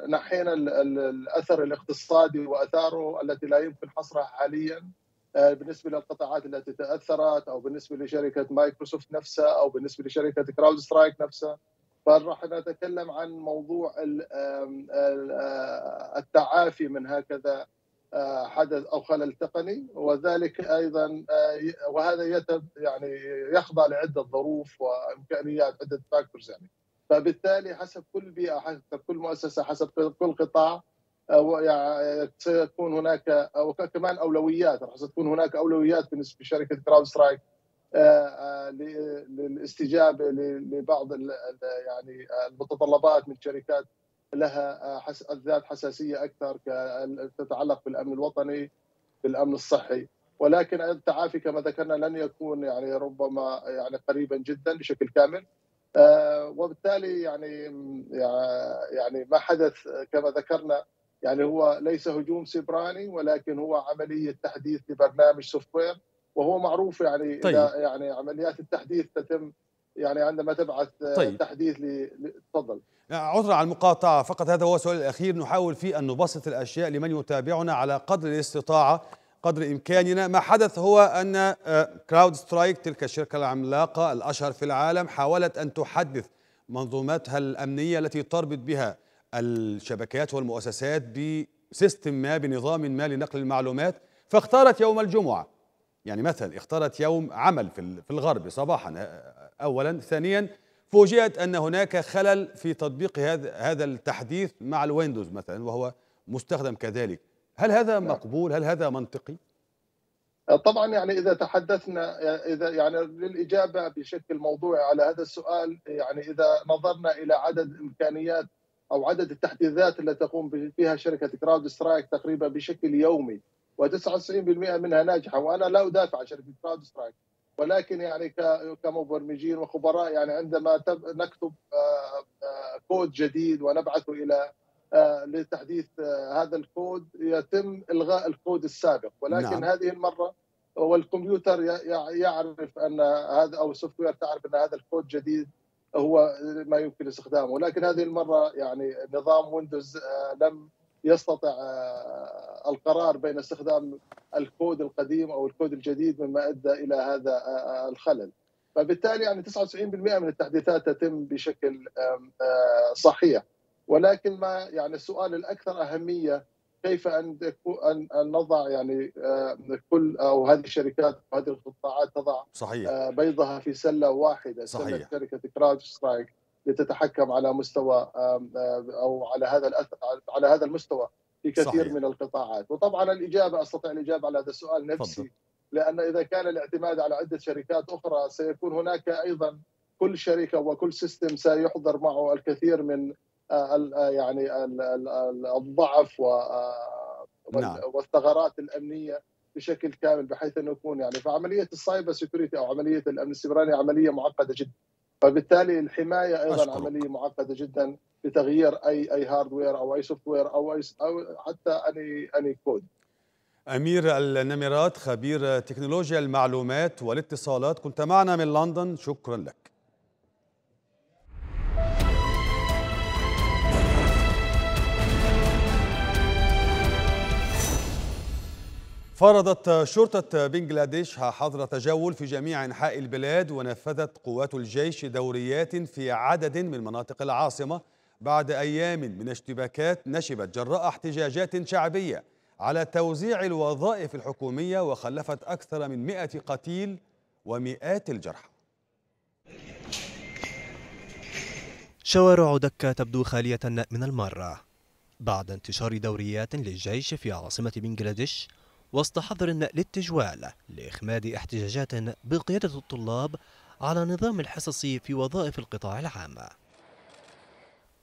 نحينا الاثر الاقتصادي واثاره التي لا يمكن حصرها حاليا آه، بالنسبه للقطاعات التي تاثرت او بالنسبه لشركه مايكروسوفت نفسها او بالنسبه لشركه كراود سترايك نفسها فراح نتكلم عن موضوع آه، التعافي من هكذا آه، حدث او خلل تقني وذلك ايضا آه، وهذا يتب يعني يخضع لعده ظروف وامكانيات عده فاكتورز يعني فبالتالي حسب كل بيئه حسب كل مؤسسه حسب كل قطاع آه، يعني سيكون هناك او كمان اولويات راح يعني ستكون هناك اولويات بالنسبه لشركه كراود سترايك للاستجابه لبعض يعني المتطلبات من شركات لها آه، ذات حساسيه اكثر تتعلق بالامن الوطني بالامن الصحي ولكن التعافي كما ذكرنا لن يكون يعني ربما يعني قريبا جدا بشكل كامل آه، وبالتالي يعني يعني ما حدث كما ذكرنا يعني هو ليس هجوم سبراني ولكن هو عمليه تحديث لبرنامج سوفت وير وهو معروف يعني طيب. يعني عمليات التحديث تتم يعني عندما تبعث آه، طيب. تحديث تفضل آه، عذرا على المقاطعة فقط هذا هو السؤال الأخير نحاول فيه أن نبسط الأشياء لمن يتابعنا على قدر الاستطاعة قدر إمكاننا ما حدث هو أن كراود آه، سترايك تلك الشركة العملاقة الأشهر في العالم حاولت أن تحدث منظوماتها الأمنية التي تربط بها الشبكات والمؤسسات بسيستم ما بنظام ما لنقل المعلومات فاختارت يوم الجمعة يعني مثلا اختارت يوم عمل في الغرب صباحا اولا ثانيا فوجئت ان هناك خلل في تطبيق هذا هذا التحديث مع الويندوز مثلا وهو مستخدم كذلك هل هذا نعم. مقبول هل هذا منطقي أه، طبعا يعني اذا تحدثنا أه، اذا يعني للاجابه بشكل موضوعي على هذا السؤال يعني اذا نظرنا الى عدد امكانيات او عدد التحديثات التي تقوم فيها شركه كراود سترايك تقريبا بشكل يومي و99% منها ناجحه وانا لا ادافع عن شركه كراود سترايك ولكن يعني كمبرمجين وخبراء يعني عندما نكتب كود آه، آه، جديد ونبعثه الى آه، لتحديث هذا الكود يتم الغاء الكود السابق ولكن نعم. هذه المره والكمبيوتر يعرف ان هذا او السوفت وير تعرف ان هذا الكود جديد هو ما يمكن استخدامه ولكن هذه المره يعني نظام ويندوز لم يستطع آه، القرار بين استخدام الكود القديم او الكود الجديد مما ادى الى هذا آه، آه، الخلل. فبالتالي يعني 99% من التحديثات تتم بشكل صحيح ولكن ما يعني السؤال الاكثر اهميه كيف ان ان نضع يعني كل او هذه الشركات وهذه القطاعات تضع صحيح. بيضها في سله واحده صحيح. سله شركه كراود سترايك لتتحكم على مستوى او على هذا الأثر على هذا المستوى في كثير صحيح. من القطاعات وطبعا الاجابه استطيع الاجابه على هذا السؤال نفسي فضل. لان اذا كان الاعتماد على عده شركات اخرى سيكون هناك ايضا كل شركه وكل سيستم سيحضر معه الكثير من يعني الضعف والثغرات الامنيه بشكل كامل بحيث انه يكون يعني فعمليه السايبر سيكوريتي او عمليه الامن السيبراني عمليه معقده جدا فبالتالي الحمايه ايضا أشكرك. عمليه معقده جدا لتغيير اي اي هاردوير او اي سوفت وير او اي او حتى اني اني كود امير النمرات خبير تكنولوجيا المعلومات والاتصالات كنت معنا من لندن شكرا لك فرضت شرطة بنجلاديش حظر تجول في جميع أنحاء البلاد ونفذت قوات الجيش دوريات في عدد من مناطق العاصمة بعد أيام من اشتباكات نشبت جراء احتجاجات شعبية على توزيع الوظائف الحكومية وخلفت أكثر من مئة قتيل ومئات الجرحى شوارع دكة تبدو خالية من المارة بعد انتشار دوريات للجيش في عاصمة بنجلاديش وسط حظر للتجوال لإخماد احتجاجات بقيادة الطلاب على نظام الحصص في وظائف القطاع العام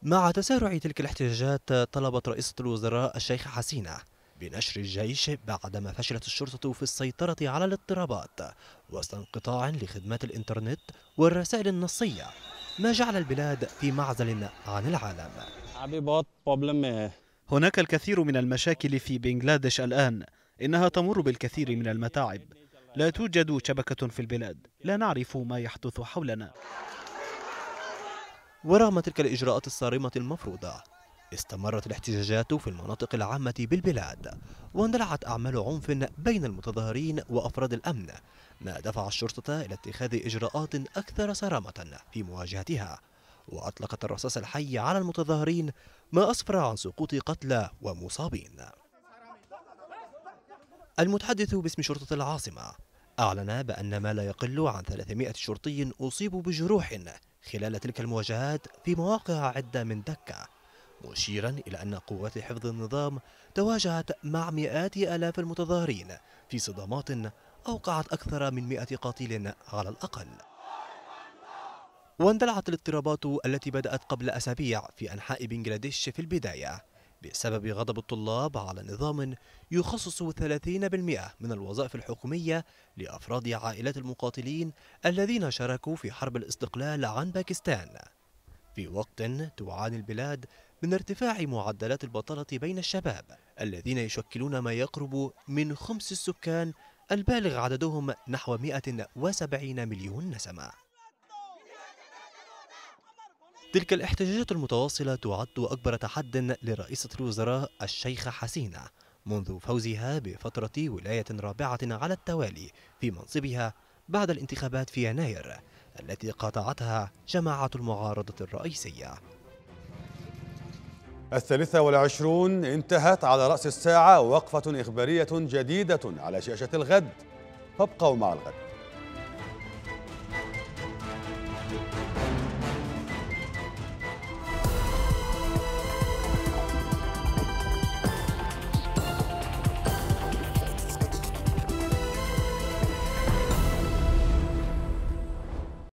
مع تسارع تلك الاحتجاجات طلبت رئيسة الوزراء الشيخة حسينة بنشر الجيش بعدما فشلت الشرطة في السيطرة على الاضطرابات وسط انقطاع لخدمات الإنترنت والرسائل النصية ما جعل البلاد في معزل عن العالم هناك الكثير من المشاكل في بنغلاديش الآن إنها تمر بالكثير من المتاعب لا توجد شبكة في البلاد لا نعرف ما يحدث حولنا ورغم تلك الإجراءات الصارمة المفروضة استمرت الاحتجاجات في المناطق العامة بالبلاد واندلعت أعمال عنف بين المتظاهرين وأفراد الأمن ما دفع الشرطة إلى اتخاذ إجراءات أكثر صرامة في مواجهتها وأطلقت الرصاص الحي على المتظاهرين ما أسفر عن سقوط قتلى ومصابين المتحدث باسم شرطة العاصمة أعلن بأن ما لا يقل عن 300 شرطي أصيبوا بجروح خلال تلك المواجهات في مواقع عدة من دكة مشيرا إلى أن قوات حفظ النظام تواجهت مع مئات آلاف المتظاهرين في صدامات أوقعت أكثر من 100 قتيل على الأقل واندلعت الاضطرابات التي بدأت قبل أسابيع في أنحاء بنغلاديش في البداية بسبب غضب الطلاب على نظام يخصص 30% من الوظائف الحكومية لأفراد عائلات المقاتلين الذين شاركوا في حرب الاستقلال عن باكستان في وقت تعاني البلاد من ارتفاع معدلات البطالة بين الشباب الذين يشكلون ما يقرب من خمس السكان البالغ عددهم نحو 170 مليون نسمه تلك الاحتجاجات المتواصلة تعد أكبر تحد لرئيسة الوزراء الشيخة حسينة منذ فوزها بفترة ولاية رابعة على التوالي في منصبها بعد الانتخابات في يناير التي قاطعتها جماعة المعارضة الرئيسية الثالثة والعشرون انتهت على رأس الساعة وقفة إخبارية جديدة على شاشة الغد فابقوا مع الغد